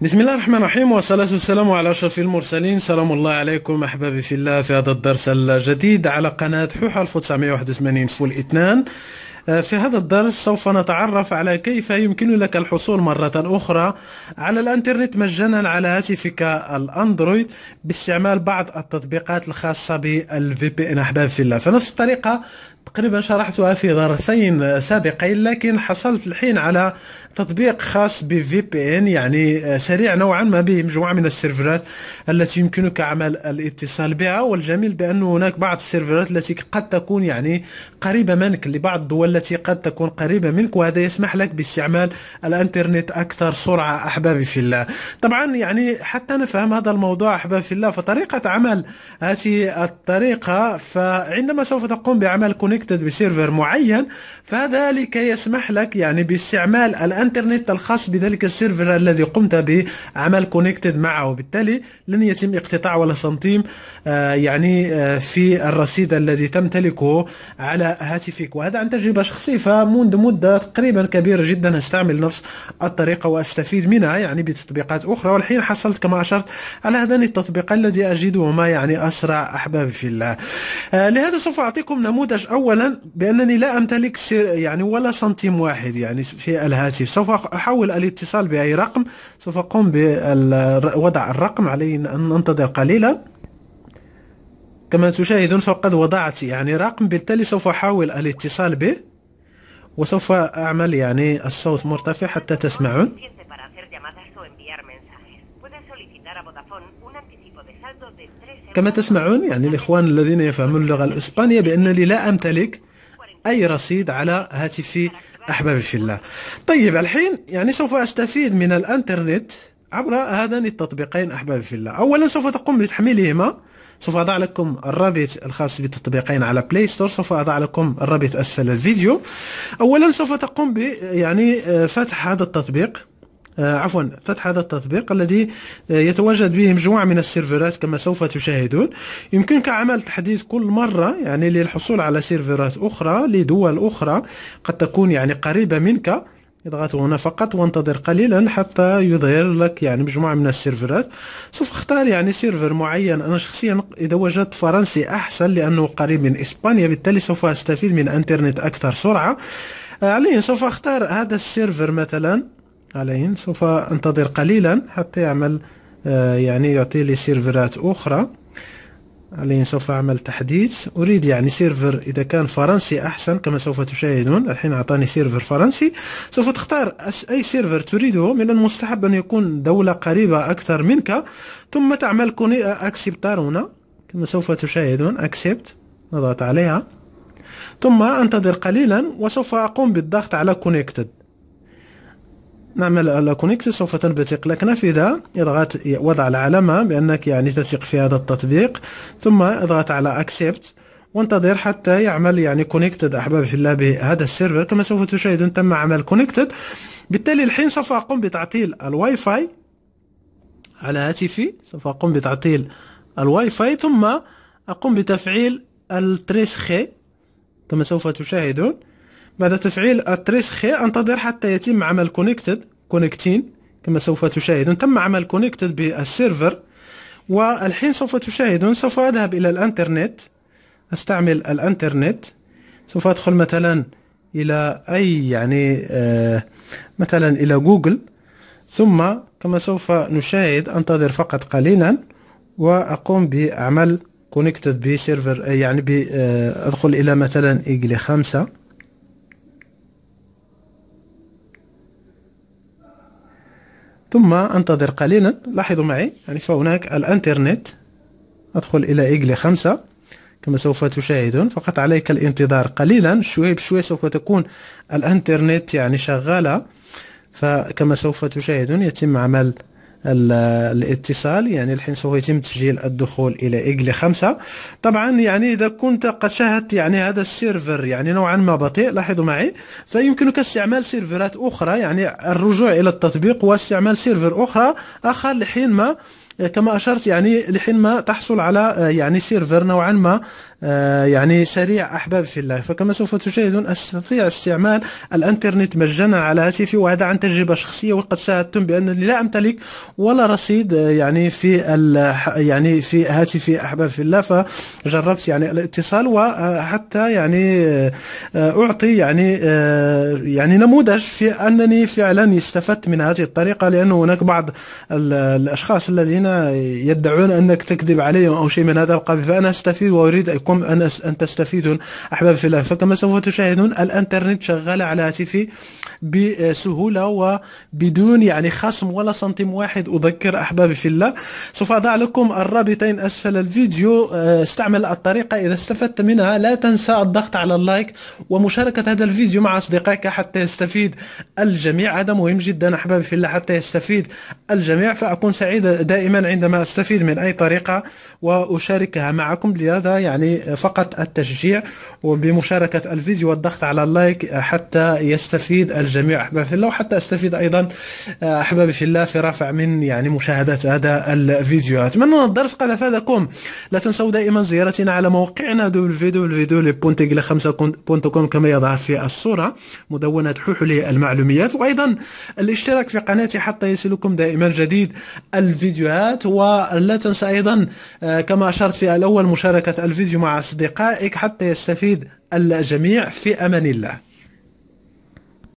بسم الله الرحمن الرحيم والصلاة والسلام على أشرف المرسلين سلام الله عليكم أحبابي في الله في هذا الدرس الجديد على قناة حوحة 1981 فول اثنان آه، في هذا الدرس سوف نتعرف على كيف يمكن لك الحصول مرة أخرى على الإنترنت مجانا على هاتفك الأندرويد باستعمال بعض التطبيقات الخاصة بالفي بي إن أحباب في الله فنفس الطريقة تقريبا شرحتها في درسين سابقين لكن حصلت الحين على تطبيق خاص بفي بي ان يعني سريع نوعا ما به مجموعه من السيرفرات التي يمكنك عمل الاتصال بها والجميل بانه هناك بعض السيرفرات التي قد تكون يعني قريبه منك لبعض الدول التي قد تكون قريبه منك وهذا يسمح لك باستعمال الانترنت اكثر سرعه احبابي في الله طبعا يعني حتى نفهم هذا الموضوع احبابي في الله فطريقه عمل هذه الطريقه فعندما سوف تقوم بعمل كونيكت كونكتد بسيرفر معين فذلك يسمح لك يعني باستعمال الانترنت الخاص بذلك السيرفر الذي قمت بعمل كونكتد معه وبالتالي لن يتم اقتطاع ولا سنتيم آه، يعني آه، في الرصيد الذي تمتلكه على هاتفك وهذا عن تجربة شخصية فمنذ مدة تقريبا كبيرة جدا استعمل نفس الطريقة واستفيد منها يعني بتطبيقات اخرى والحين حصلت كما اشرت على هذان التطبيقان الذي اجدهما يعني اسرع احبابي في الله آه، لهذا سوف اعطيكم نموذج اول أولا بأنني لا أمتلك يعني ولا سنتيم واحد يعني في الهاتف سوف أحاول الاتصال بأي رقم سوف أقوم بوضع الرقم علي أن أنتظر قليلا كما تشاهدون فقد وضعت يعني رقم بالتالي سوف أحاول الاتصال به وسوف أعمل يعني الصوت مرتفع حتى تسمعون كما تسمعون يعني الإخوان الذين يفهمون اللغة الإسبانية بأنني لا أمتلك أي رصيد على هاتفي أحبابي في الله طيب الحين يعني سوف أستفيد من الأنترنت عبر هذان التطبيقين أحبابي في الله أولا سوف تقوم بتحميلهما سوف أضع لكم الرابط الخاص بالتطبيقين على بلاي ستور سوف أضع لكم الرابط أسفل الفيديو أولا سوف تقوم ب يعني آه، فتح هذا التطبيق آه، عفوا فتح هذا التطبيق الذي آه، يتواجد به مجموعة من السيرفرات كما سوف تشاهدون يمكنك عمل تحديث كل مرة يعني للحصول على سيرفرات أخرى لدول أخرى قد تكون يعني قريبة منك اضغط هنا فقط وانتظر قليلا حتى يظهر لك يعني مجموعة من السيرفرات سوف اختار يعني سيرفر معين انا شخصيا اذا وجدت فرنسي احسن لانه قريب من اسبانيا بالتالي سوف استفيد من انترنت اكثر سرعة آه، عليه سوف اختار هذا السيرفر مثلا عليهن سوف أنتظر قليلا حتى يعمل آه، يعني يعطي لي سيرفرات أخرى عليهن سوف أعمل تحديث أريد يعني سيرفر إذا كان فرنسي أحسن كما سوف تشاهدون الحين أعطاني سيرفر فرنسي سوف تختار أي سيرفر تريده من المستحب أن يكون دولة قريبة أكثر منك ثم تعمل آه، أكسبتار هنا كما سوف تشاهدون أكسبت نضغط عليها ثم أنتظر قليلا وسوف أقوم بالضغط على كونكتد نعمل على كونيكت سوف تنبثق لك نافذة اضغط وضع العلامة بأنك يعني تثق في هذا التطبيق ثم اضغط على accept وانتظر حتى يعمل يعني كونكتد احبابي في الله بهذا السيرفر كما سوف تشاهدون تم عمل كونكتد بالتالي الحين سوف اقوم بتعطيل الواي فاي على هاتفي سوف اقوم بتعطيل الواي فاي ثم اقوم بتفعيل التريس خي كما سوف تشاهدون بعد تفعيل خي انتظر حتى يتم عمل كونكتد كونكتين كما سوف تشاهدون تم عمل كونكتد بالسيرفر والحين سوف تشاهدون سوف أذهب إلى الإنترنت أستعمل الإنترنت سوف أدخل مثلا إلى أي يعني آه مثلا إلى جوجل ثم كما سوف نشاهد أنتظر فقط قليلا وأقوم بعمل كونكتد بسيرفر آه، يعني آه، أدخل إلى مثلا إيجلي خمسة ثم انتظر قليلا لاحظوا معي يعني فهناك الانترنت ادخل الى ايجلي خمسة كما سوف تشاهدون فقط عليك الانتظار قليلا شوي بشوي سوف تكون الانترنت يعني شغالة فكما سوف تشاهدون يتم عمل الاتصال يعني الحين سوف يتم تسجيل الدخول الى ايجلي 5 طبعا يعني اذا كنت قد شاهدت يعني هذا السيرفر يعني نوعا ما بطيء لاحظوا معي فيمكنك استعمال سيرفرات اخرى يعني الرجوع الى التطبيق واستعمال سيرفر اخرى اخر لحين ما آه، كما أشرت يعني لحين ما تحصل على آه، يعني سيرفر نوعا ما آه، يعني سريع أحباب في الله فكما سوف تشاهدون أستطيع استعمال الإنترنت مجانا على هاتفي وهذا عن تجربة شخصية وقد شاهدتم بأنني لا أمتلك ولا رصيد يعني في يعني في هاتفي أحباب في الله فجربت يعني الاتصال وحتى يعني أعطي يعني يعني نموذج في أنني فعلا استفدت من هذه الطريقة لانه هناك بعض الأشخاص الذين الذين يدعون أنك تكذب عليهم أو شيء من هذا القبيل فأنا أستفيد وأريد أنكم أن أن تستفيدون أحباب في الله فكما سوف تشاهدون الإنترنت شغال على هاتفي بسهولة وبدون يعني خصم ولا سنتيم واحد أذكر أحبابي في الله سوف أضع لكم الرابطين أسفل الفيديو آه، استعمل الطريقة إذا استفدت منها لا تنسى الضغط على اللايك ومشاركة هذا الفيديو مع أصدقائك حتى يستفيد الجميع هذا مهم جدا أحبابي في الله حتى يستفيد الجميع فأكون سعيد دائما عندما استفيد من اي طريقه واشاركها معكم لهذا يعني فقط التشجيع وبمشاركه الفيديو والضغط على اللايك حتى يستفيد الجميع احبابي في الله وحتى استفيد ايضا احبابي في الله في رفع من يعني مشاهده هذا الفيديو اتمنى ان الدرس قد افادكم لا تنسوا دائما زيارتنا على موقعنا www.pontegla5.com كما يظهر في الصوره مدونه ححلي المعلوميات وايضا الاشتراك في قناتي حتى يصلكم دائما جديد الفيديوهات الفيديوهات ولا تنسى أيضا آه، كما أشرت في الأول مشاركة الفيديو مع أصدقائك حتى يستفيد الجميع في أمان الله